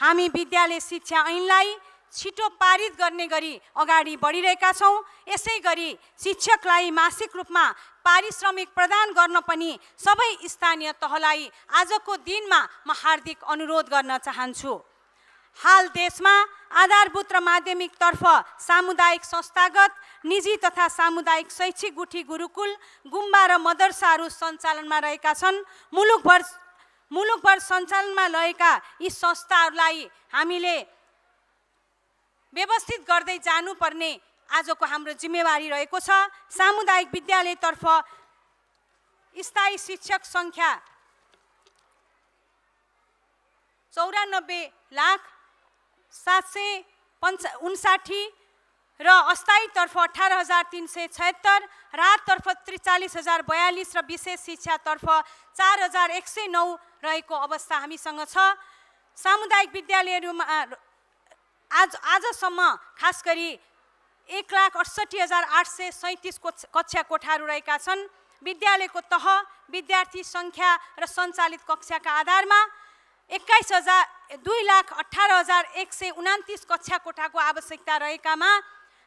हामी विद्यालय शिक्षा ऐनलाई छिटो पारित गर्ने गरी अगाडि बढिरहेका छौँ यसै गरी शिक्षकलाई मासिक रूपमा पारिश्रमिक प्रदान गर्न पनि सबै स्थानीय तहलाई आजको दिनमा म हार्दिक अनुरोध गर्न चाहन्छु हाल देशमा आधारभूत र माध्यमिकतर्फ सामुदायिक संस्थागत निजी तथा सामुदायिक शैक्षिक गुठी गुरुकुल गुम्बा र मदरसाहरू सञ्चालनमा रहेका छन् मुलुकभर मुलुकभर सञ्चालनमा रहेका यी संस्थाहरूलाई हामीले व्यवस्थित गर्दै जानुपर्ने आजको हाम्रो जिम्मेवारी रहेको छ सामुदायिक विद्यालयतर्फ स्थायी शिक्षक सङ्ख्या चौरानब्बे लाख सात सय पन्चा उन्साठी र अस्थायीतर्फ अठार हजार तिन सय छत्तर राततर्फ त्रिचालिस हजार बयालिस र विशेष शिक्षातर्फ चार हजार एक सय नौ रहेको अवस्था हामीसँग छ सामुदायिक विद्यालयहरूमा आज आजसम्म खास गरी एक लाख अठसट्ठी हजार आठ सय सैँतिस कक्षा कोठाहरू रहेका छन् विद्यालयको तह विद्यार्थी सङ्ख्या र सञ्चालित कक्षाका आधारमा एक्काइस हजार दुई लाख अठार हजार एक सय उनातिस कक्षा कोठाको आवश्यकता रहेकामा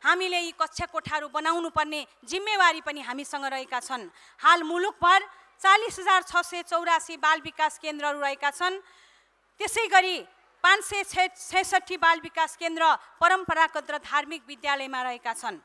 हामीले यी कक्षा कोठाहरू पर्ने जिम्मेवारी पनि हामीसँग रहेका छन् हाल मुलुकभर चालिस हजार छ सय चौरासी बाल विकास केन्द्रहरू रहेका छन् त्यसै गरी पाँच सय छे छैसठी बाल विकास केन्द्र परम्परागत र धार्मिक विद्यालयमा रहेका छन्